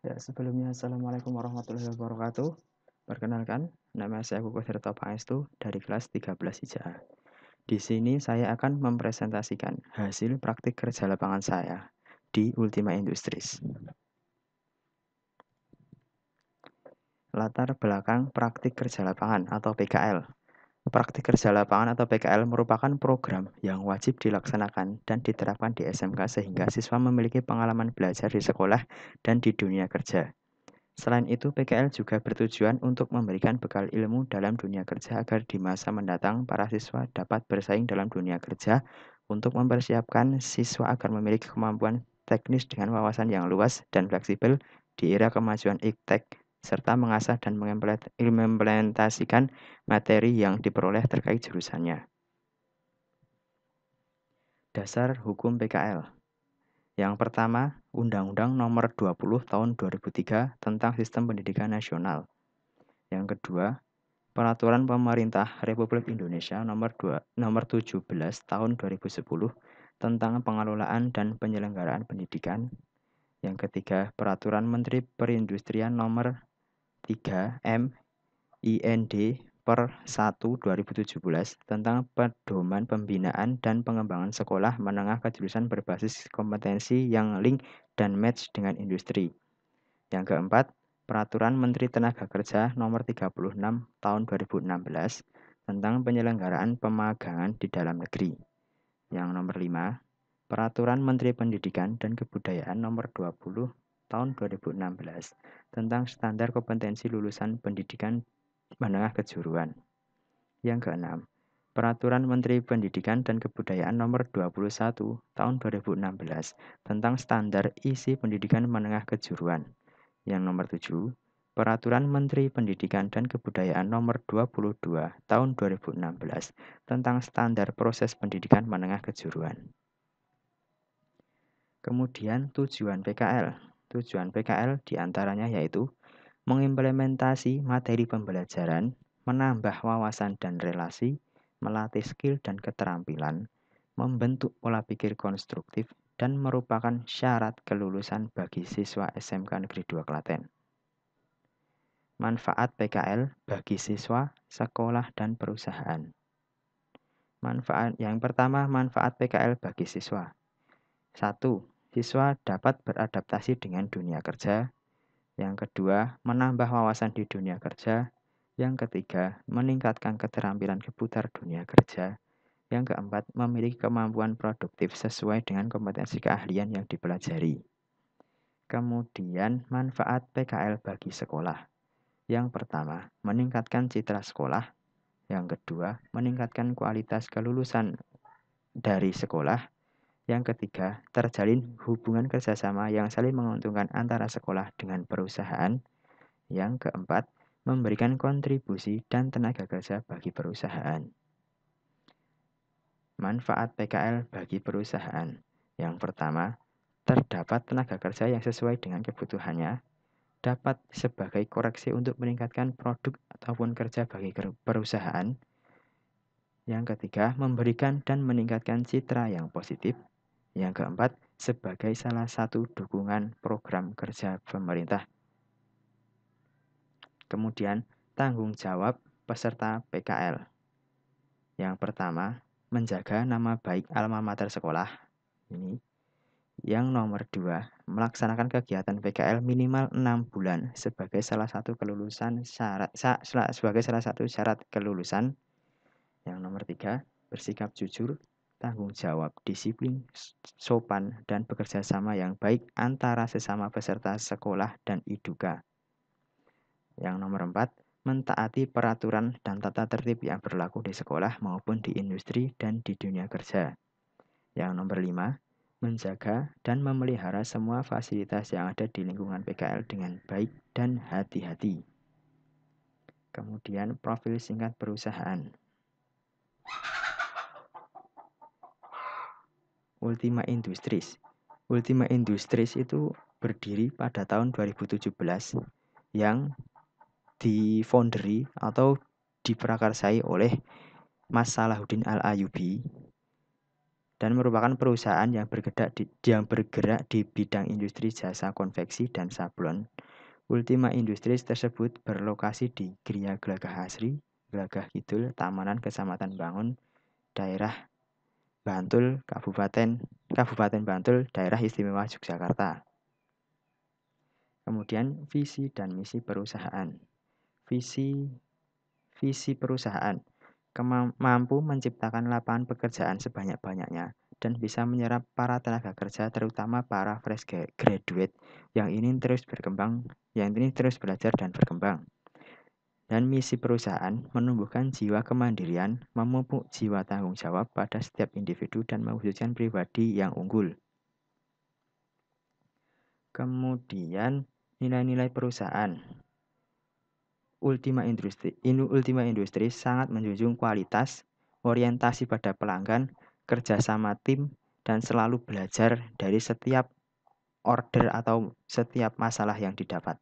Ya, sebelumnya Assalamualaikum warahmatullahi wabarakatuh. Perkenalkan, nama saya Kukuh Tirta Paestu dari kelas 13 IJA. Di sini saya akan mempresentasikan hasil praktik kerja lapangan saya di Ultima Industries. Latar belakang praktik kerja lapangan atau PKL Praktik kerja lapangan atau PKL merupakan program yang wajib dilaksanakan dan diterapkan di SMK sehingga siswa memiliki pengalaman belajar di sekolah dan di dunia kerja. Selain itu, PKL juga bertujuan untuk memberikan bekal ilmu dalam dunia kerja agar di masa mendatang para siswa dapat bersaing dalam dunia kerja untuk mempersiapkan siswa agar memiliki kemampuan teknis dengan wawasan yang luas dan fleksibel di era kemajuan iktek serta mengasah dan mengimplementasikan materi yang diperoleh terkait jurusannya. Dasar hukum PKL. Yang pertama, Undang-Undang Nomor 20 Tahun 2003 tentang Sistem Pendidikan Nasional. Yang kedua, Peraturan Pemerintah Republik Indonesia Nomor 2 Nomor 17 Tahun 2010 tentang pengelolaan dan penyelenggaraan pendidikan. Yang ketiga, Peraturan Menteri Perindustrian Nomor 3 MIND per 1 2017 tentang pedoman pembinaan dan pengembangan sekolah menengah kejurusan berbasis kompetensi yang link dan match dengan industri. Yang keempat, Peraturan Menteri Tenaga Kerja Nomor 36 Tahun 2016 tentang penyelenggaraan pemagangan di dalam negeri. Yang nomor 5, Peraturan Menteri Pendidikan dan Kebudayaan Nomor 20 tahun 2016 tentang standar kompetensi lulusan pendidikan menengah kejuruan. Yang keenam, Peraturan Menteri Pendidikan dan Kebudayaan Nomor 21 Tahun 2016 tentang standar isi pendidikan menengah kejuruan. Yang nomor 7, Peraturan Menteri Pendidikan dan Kebudayaan Nomor 22 Tahun 2016 tentang standar proses pendidikan menengah kejuruan. Kemudian tujuan PKL Tujuan PKL diantaranya yaitu mengimplementasi materi pembelajaran, menambah wawasan dan relasi, melatih skill dan keterampilan, membentuk pola pikir konstruktif, dan merupakan syarat kelulusan bagi siswa SMK Negeri 2 Klaten. Manfaat PKL bagi siswa, sekolah, dan perusahaan. Manfaat yang pertama, manfaat PKL bagi siswa. 1 siswa dapat beradaptasi dengan dunia kerja. Yang kedua, menambah wawasan di dunia kerja. Yang ketiga, meningkatkan keterampilan keputar dunia kerja. Yang keempat, memiliki kemampuan produktif sesuai dengan kompetensi keahlian yang dipelajari. Kemudian, manfaat PKL bagi sekolah. Yang pertama, meningkatkan citra sekolah. Yang kedua, meningkatkan kualitas kelulusan dari sekolah. Yang ketiga, terjalin hubungan kerjasama yang saling menguntungkan antara sekolah dengan perusahaan. Yang keempat, memberikan kontribusi dan tenaga kerja bagi perusahaan. Manfaat PKL bagi perusahaan. Yang pertama, terdapat tenaga kerja yang sesuai dengan kebutuhannya, dapat sebagai koreksi untuk meningkatkan produk ataupun kerja bagi perusahaan. Yang ketiga, memberikan dan meningkatkan citra yang positif yang keempat, sebagai salah satu dukungan program kerja pemerintah. Kemudian, tanggung jawab peserta PKL. Yang pertama, menjaga nama baik alma mater sekolah. Ini. Yang nomor dua, melaksanakan kegiatan PKL minimal enam bulan sebagai salah satu kelulusan syarat sa, sebagai salah satu syarat kelulusan. Yang nomor tiga, bersikap jujur tanggung jawab, disiplin, sopan, dan bekerja sama yang baik antara sesama peserta sekolah dan iduka. Yang nomor empat, mentaati peraturan dan tata tertib yang berlaku di sekolah maupun di industri dan di dunia kerja. Yang nomor lima, menjaga dan memelihara semua fasilitas yang ada di lingkungan PKL dengan baik dan hati-hati. Kemudian profil singkat perusahaan. Ultima Industries. Ultima Industries itu berdiri pada tahun 2017 yang difondri atau diprakarsai oleh Mas Salahuddin Al-Ayubi dan merupakan perusahaan yang bergerak di, yang bergerak di bidang industri jasa konveksi dan sablon. Ultima Industries tersebut berlokasi di Gria Gelagah Asri, Gelagah Kidul, Tamanan, Kecamatan Bangun, daerah Bantul, Kabupaten Kabupaten Bantul, Daerah Istimewa Yogyakarta. Kemudian visi dan misi perusahaan. Visi visi perusahaan mampu menciptakan lapangan pekerjaan sebanyak-banyaknya dan bisa menyerap para tenaga kerja terutama para fresh graduate yang ini terus berkembang, yang ini terus belajar dan berkembang dan misi perusahaan menumbuhkan jiwa kemandirian, memupuk jiwa tanggung jawab pada setiap individu dan mewujudkan pribadi yang unggul. Kemudian nilai-nilai perusahaan. Ultima Industri, Ultima Industri sangat menjunjung kualitas, orientasi pada pelanggan, kerjasama tim, dan selalu belajar dari setiap order atau setiap masalah yang didapat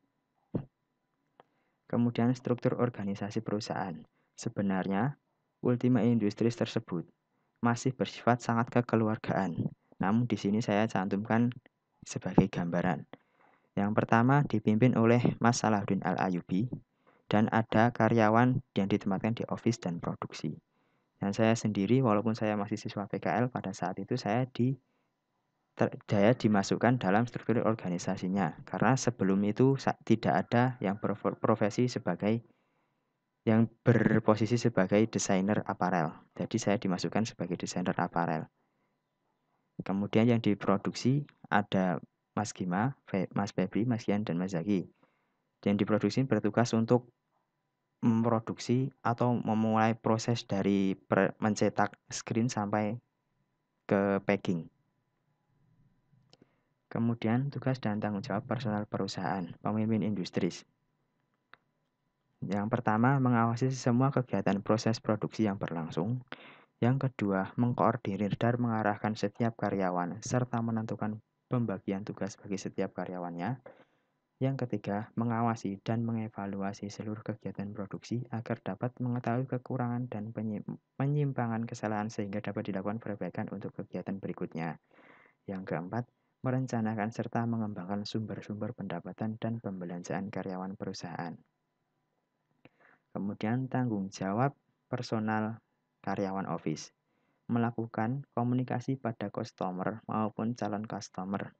kemudian struktur organisasi perusahaan. Sebenarnya, Ultima Industries tersebut masih bersifat sangat kekeluargaan. Namun di sini saya cantumkan sebagai gambaran. Yang pertama dipimpin oleh Mas Salahuddin Al-Ayubi dan ada karyawan yang ditempatkan di office dan produksi. Dan saya sendiri walaupun saya masih siswa PKL pada saat itu saya di Jaya dimasukkan dalam struktur organisasinya karena sebelum itu tidak ada yang profesi sebagai yang berposisi sebagai desainer aparel. Jadi saya dimasukkan sebagai desainer aparel. Kemudian yang diproduksi ada Mas Gima, Mas Febri, Mas Gian, dan Mas Zaki. Yang diproduksi bertugas untuk memproduksi atau memulai proses dari mencetak screen sampai ke packing. Kemudian tugas dan tanggung jawab personal perusahaan, pemimpin industri. Yang pertama, mengawasi semua kegiatan proses produksi yang berlangsung. Yang kedua, mengkoordinir dan mengarahkan setiap karyawan serta menentukan pembagian tugas bagi setiap karyawannya. Yang ketiga, mengawasi dan mengevaluasi seluruh kegiatan produksi agar dapat mengetahui kekurangan dan penyimpangan kesalahan sehingga dapat dilakukan perbaikan untuk kegiatan berikutnya. Yang keempat, merencanakan serta mengembangkan sumber-sumber pendapatan dan pembelanjaan karyawan perusahaan. Kemudian tanggung jawab personal karyawan office melakukan komunikasi pada customer maupun calon customer.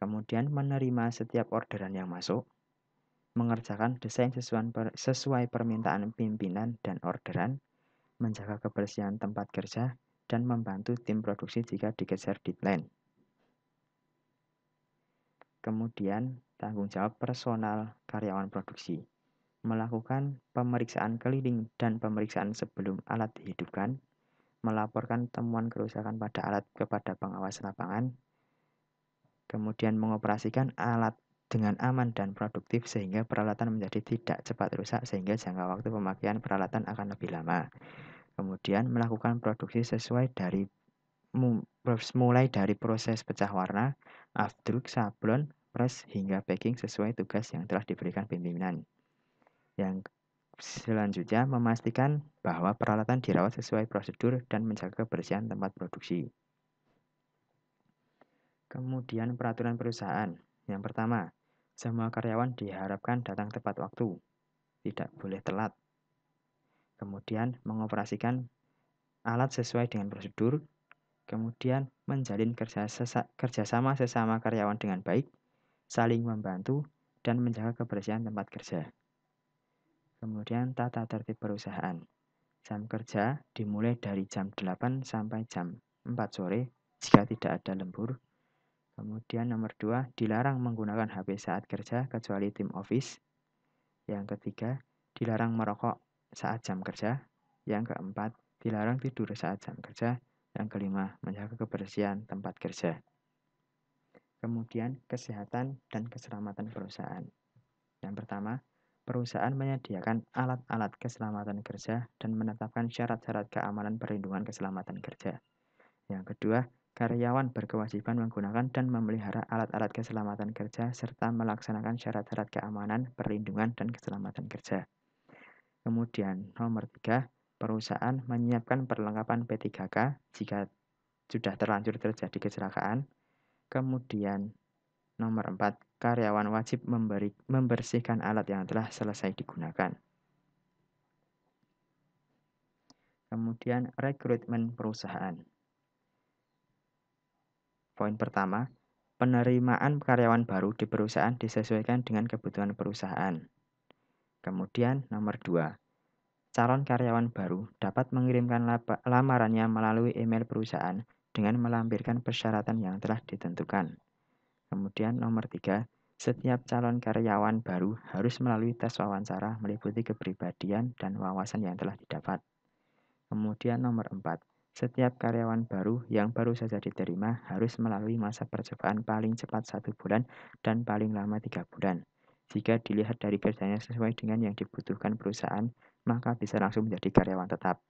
Kemudian menerima setiap orderan yang masuk, mengerjakan desain sesuai, permintaan pimpinan dan orderan, menjaga kebersihan tempat kerja, dan membantu tim produksi jika dikejar deadline. Kemudian, tanggung jawab personal karyawan produksi. Melakukan pemeriksaan keliling dan pemeriksaan sebelum alat dihidupkan, melaporkan temuan kerusakan pada alat kepada pengawas lapangan, kemudian mengoperasikan alat dengan aman dan produktif sehingga peralatan menjadi tidak cepat rusak sehingga jangka waktu pemakaian peralatan akan lebih lama. Kemudian melakukan produksi sesuai dari mulai dari proses pecah warna, afdruk, sablon, press, hingga packing sesuai tugas yang telah diberikan pimpinan. Yang selanjutnya, memastikan bahwa peralatan dirawat sesuai prosedur dan menjaga kebersihan tempat produksi. Kemudian peraturan perusahaan. Yang pertama, semua karyawan diharapkan datang tepat waktu, tidak boleh telat. Kemudian mengoperasikan alat sesuai dengan prosedur kemudian menjalin kerja sesa, kerjasama sesama karyawan dengan baik, saling membantu, dan menjaga kebersihan tempat kerja. Kemudian tata tertib perusahaan. Jam kerja dimulai dari jam 8 sampai jam 4 sore jika tidak ada lembur. Kemudian nomor 2, dilarang menggunakan HP saat kerja kecuali tim office. Yang ketiga, dilarang merokok saat jam kerja. Yang keempat, dilarang tidur saat jam kerja. Yang kelima, menjaga kebersihan tempat kerja. Kemudian, kesehatan dan keselamatan perusahaan. Yang pertama, perusahaan menyediakan alat-alat keselamatan kerja dan menetapkan syarat-syarat keamanan perlindungan keselamatan kerja. Yang kedua, karyawan berkewajiban menggunakan dan memelihara alat-alat keselamatan kerja serta melaksanakan syarat-syarat keamanan, perlindungan, dan keselamatan kerja. Kemudian, nomor tiga, perusahaan menyiapkan perlengkapan P3K jika sudah terlanjur terjadi kecelakaan. Kemudian nomor 4, karyawan wajib memberi, membersihkan alat yang telah selesai digunakan. Kemudian rekrutmen perusahaan. Poin pertama, penerimaan karyawan baru di perusahaan disesuaikan dengan kebutuhan perusahaan. Kemudian nomor dua, calon karyawan baru dapat mengirimkan lamarannya melalui email perusahaan dengan melampirkan persyaratan yang telah ditentukan. Kemudian nomor tiga, setiap calon karyawan baru harus melalui tes wawancara meliputi kepribadian dan wawasan yang telah didapat. Kemudian nomor empat, setiap karyawan baru yang baru saja diterima harus melalui masa percobaan paling cepat satu bulan dan paling lama tiga bulan. Jika dilihat dari kerjanya sesuai dengan yang dibutuhkan perusahaan, maka bisa langsung menjadi karyawan tetap.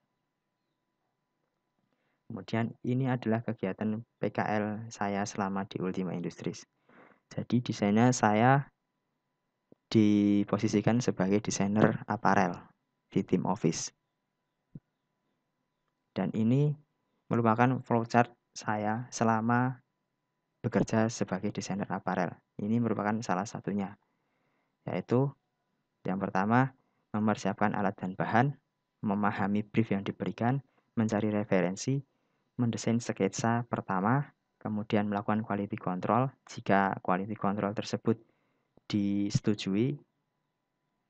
Kemudian ini adalah kegiatan PKL saya selama di Ultima Industries. Jadi desainnya saya diposisikan sebagai desainer aparel di tim office. Dan ini merupakan flowchart saya selama bekerja sebagai desainer aparel. Ini merupakan salah satunya yaitu yang pertama, mempersiapkan alat dan bahan, memahami brief yang diberikan, mencari referensi, mendesain sketsa pertama, kemudian melakukan quality control jika quality control tersebut disetujui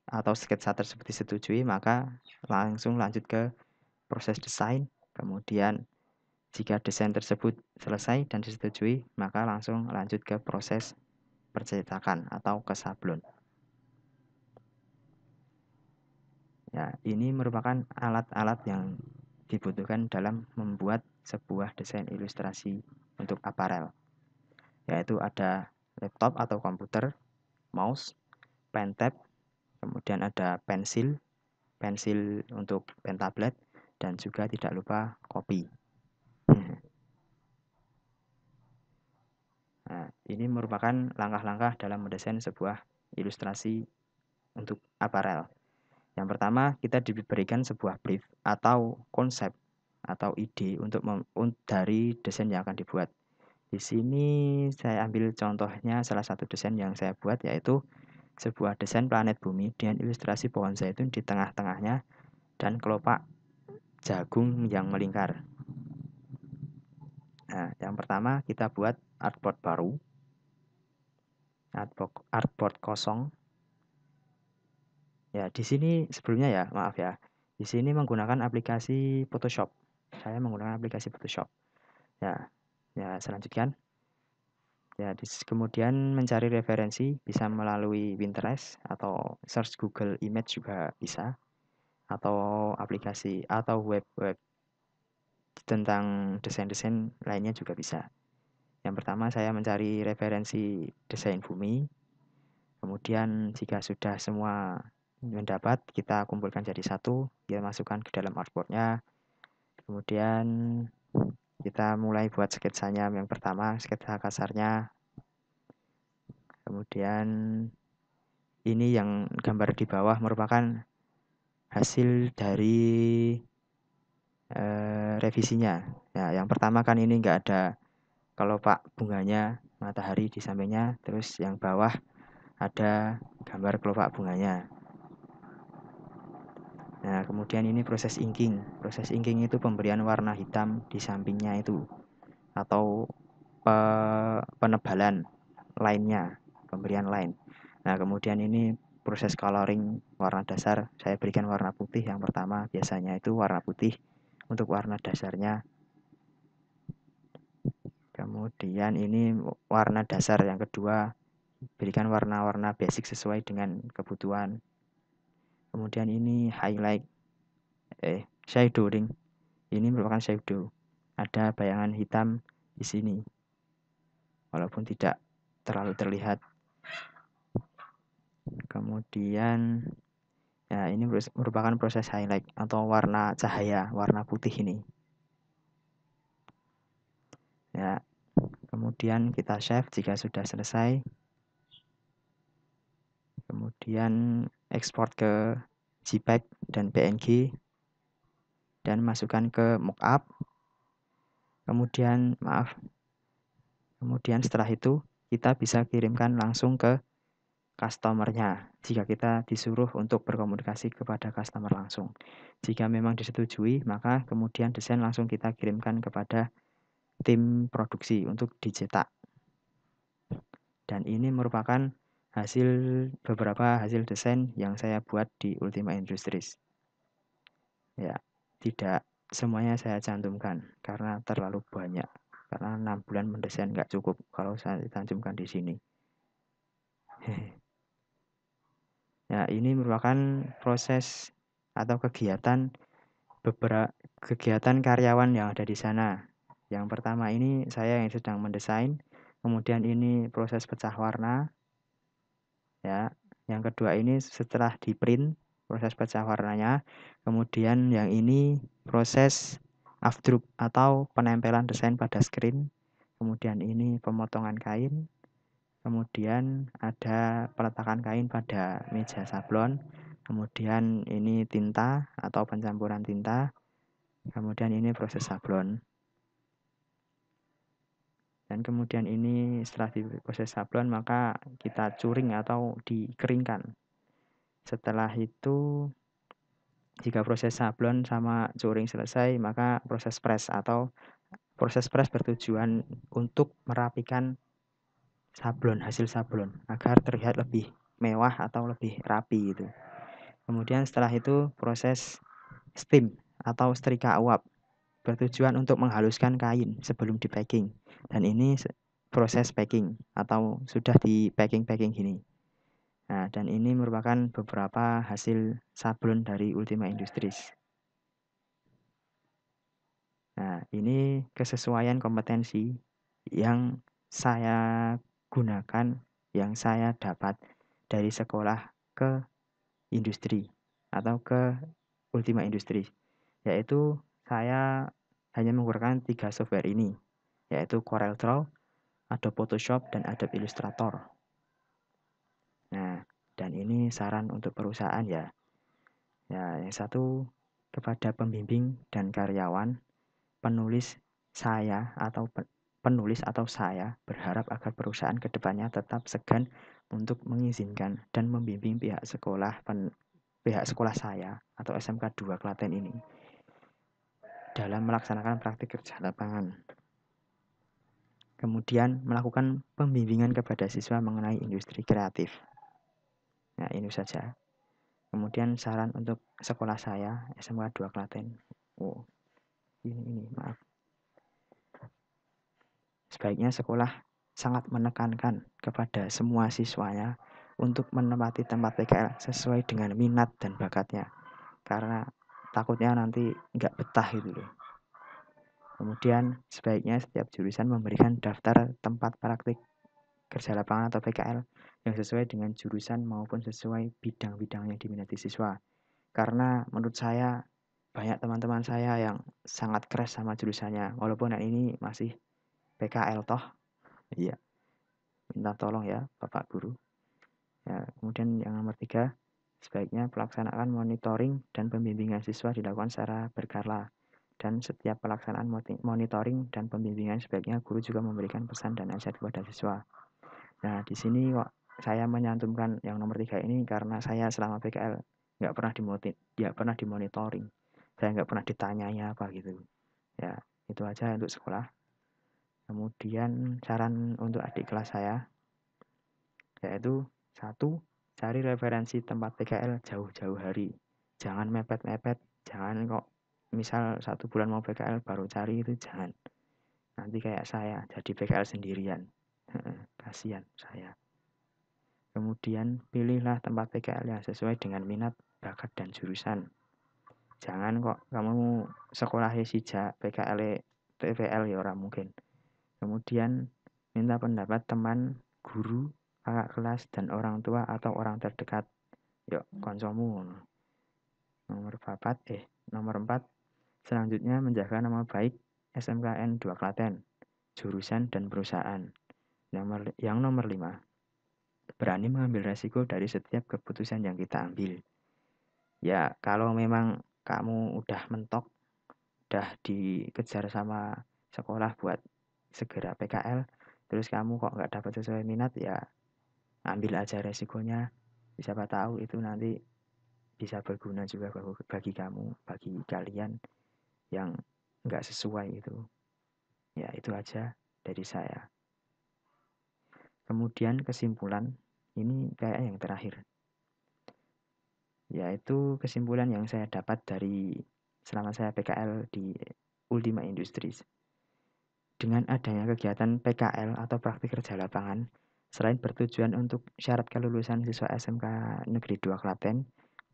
atau sketsa tersebut disetujui, maka langsung lanjut ke proses desain. Kemudian jika desain tersebut selesai dan disetujui, maka langsung lanjut ke proses percetakan atau ke sablon. Ya, ini merupakan alat-alat yang dibutuhkan dalam membuat sebuah desain ilustrasi untuk aparel. Yaitu ada laptop atau komputer, mouse, pen tab, kemudian ada pensil, pensil untuk pen tablet, dan juga tidak lupa kopi. Nah, ini merupakan langkah-langkah dalam mendesain sebuah ilustrasi untuk aparel. Yang pertama, kita diberikan sebuah brief atau konsep atau ide untuk dari desain yang akan dibuat. Di sini saya ambil contohnya salah satu desain yang saya buat yaitu sebuah desain planet bumi dengan ilustrasi pohon zaitun di tengah-tengahnya dan kelopak jagung yang melingkar. Nah, yang pertama kita buat artboard baru. Artboard, artboard kosong Ya, di sini sebelumnya ya, maaf ya. Di sini menggunakan aplikasi Photoshop. Saya menggunakan aplikasi Photoshop. Ya, ya selanjutnya Ya, kemudian mencari referensi bisa melalui Pinterest atau search Google Image juga bisa atau aplikasi atau web-web tentang desain-desain lainnya juga bisa. Yang pertama saya mencari referensi desain bumi. Kemudian jika sudah semua mendapat kita kumpulkan jadi satu kita masukkan ke dalam artboardnya kemudian kita mulai buat sketsanya yang pertama sketsa kasarnya kemudian ini yang gambar di bawah merupakan hasil dari e, revisinya ya yang pertama kan ini enggak ada kalau pak bunganya matahari di sampingnya terus yang bawah ada gambar kelopak bunganya Nah, kemudian ini proses inking. Proses inking itu pemberian warna hitam di sampingnya itu atau pe eh, penebalan lainnya, pemberian lain. Nah, kemudian ini proses coloring warna dasar saya berikan warna putih yang pertama biasanya itu warna putih untuk warna dasarnya. Kemudian ini warna dasar yang kedua berikan warna-warna basic sesuai dengan kebutuhan kemudian ini highlight eh shadowing ini merupakan shadow ada bayangan hitam di sini walaupun tidak terlalu terlihat kemudian ya ini merupakan proses highlight atau warna cahaya warna putih ini ya kemudian kita save jika sudah selesai kemudian ekspor ke JPEG dan PNG dan masukkan ke mockup. Kemudian maaf. Kemudian setelah itu kita bisa kirimkan langsung ke customernya jika kita disuruh untuk berkomunikasi kepada customer langsung. Jika memang disetujui, maka kemudian desain langsung kita kirimkan kepada tim produksi untuk dicetak. Dan ini merupakan hasil beberapa hasil desain yang saya buat di Ultima Industries. Ya, tidak semuanya saya cantumkan karena terlalu banyak. Karena 6 bulan mendesain nggak cukup kalau saya cantumkan di sini. ya ini merupakan proses atau kegiatan beberapa kegiatan karyawan yang ada di sana. Yang pertama ini saya yang sedang mendesain, kemudian ini proses pecah warna, ya yang kedua ini setelah di print proses pecah warnanya kemudian yang ini proses afdrup atau penempelan desain pada screen kemudian ini pemotongan kain kemudian ada peletakan kain pada meja sablon kemudian ini tinta atau pencampuran tinta kemudian ini proses sablon dan kemudian ini setelah diproses sablon maka kita curing atau dikeringkan setelah itu jika proses sablon sama curing selesai maka proses press atau proses press bertujuan untuk merapikan sablon hasil sablon agar terlihat lebih mewah atau lebih rapi gitu kemudian setelah itu proses steam atau setrika uap bertujuan untuk menghaluskan kain sebelum di packing dan ini proses packing atau sudah di packing-packing gini. Nah, dan ini merupakan beberapa hasil sablon dari Ultima Industries. Nah, ini kesesuaian kompetensi yang saya gunakan, yang saya dapat dari sekolah ke industri atau ke Ultima Industries yaitu saya hanya menggunakan tiga software ini yaitu Corel Draw, Adobe Photoshop, dan Adobe Illustrator. Nah, dan ini saran untuk perusahaan ya. Ya, yang satu kepada pembimbing dan karyawan, penulis saya atau penulis atau saya berharap agar perusahaan kedepannya tetap segan untuk mengizinkan dan membimbing pihak sekolah pen, pihak sekolah saya atau SMK 2 Klaten ini dalam melaksanakan praktik kerja lapangan kemudian melakukan pembimbingan kepada siswa mengenai industri kreatif. Nah, ini saja. Kemudian saran untuk sekolah saya SMK 2 Klaten. Oh, ini ini maaf. Sebaiknya sekolah sangat menekankan kepada semua siswanya untuk menempati tempat PKL sesuai dengan minat dan bakatnya. Karena takutnya nanti nggak betah gitu loh. Kemudian sebaiknya setiap jurusan memberikan daftar tempat praktik kerja lapangan atau PKL yang sesuai dengan jurusan maupun sesuai bidang-bidang yang diminati siswa. Karena menurut saya banyak teman-teman saya yang sangat keras sama jurusannya, walaupun yang ini masih PKL toh. Iya. Minta tolong ya Bapak Guru. Ya, kemudian yang nomor tiga, sebaiknya pelaksanaan monitoring dan pembimbingan siswa dilakukan secara berkala dan setiap pelaksanaan monitoring dan pembimbingan sebaiknya guru juga memberikan pesan dan nasihat kepada siswa. Nah, di sini kok saya menyantumkan yang nomor tiga ini karena saya selama PKL nggak pernah dimotin, nggak pernah dimonitoring, saya nggak pernah ditanyanya apa gitu. Ya, itu aja untuk sekolah. Kemudian saran untuk adik kelas saya yaitu satu cari referensi tempat PKL jauh-jauh hari. Jangan mepet-mepet, jangan kok misal satu bulan mau PKL baru cari itu jangan nanti kayak saya jadi PKL sendirian kasihan saya kemudian pilihlah tempat PKL yang sesuai dengan minat bakat dan jurusan jangan kok kamu sekolahnya sija PKL TVL ya orang mungkin kemudian minta pendapat teman guru kakak kelas dan orang tua atau orang terdekat yuk konsomu nomor empat eh nomor empat Selanjutnya, menjaga nama baik SMKN 2 Klaten, jurusan dan perusahaan. Nomor, yang nomor 5, berani mengambil resiko dari setiap keputusan yang kita ambil. Ya, kalau memang kamu udah mentok, udah dikejar sama sekolah buat segera PKL, terus kamu kok nggak dapat sesuai minat, ya ambil aja resikonya. Siapa tahu itu nanti bisa berguna juga bagi kamu, bagi kalian yang nggak sesuai itu. Ya itu aja dari saya. Kemudian kesimpulan ini kayak yang terakhir. Yaitu kesimpulan yang saya dapat dari selama saya PKL di Ultima Industries. Dengan adanya kegiatan PKL atau praktik kerja lapangan, selain bertujuan untuk syarat kelulusan siswa SMK Negeri 2 Klaten,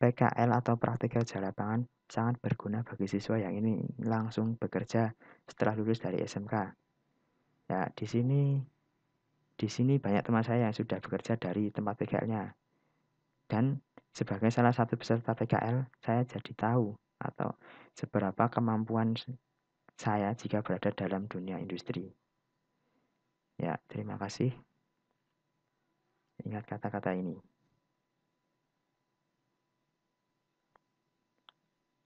PKL atau praktikal jarak lapangan sangat berguna bagi siswa yang ini langsung bekerja setelah lulus dari SMK. Ya, di sini di sini banyak teman saya yang sudah bekerja dari tempat PKL-nya. Dan sebagai salah satu peserta PKL, saya jadi tahu atau seberapa kemampuan saya jika berada dalam dunia industri. Ya, terima kasih. Ingat kata-kata ini.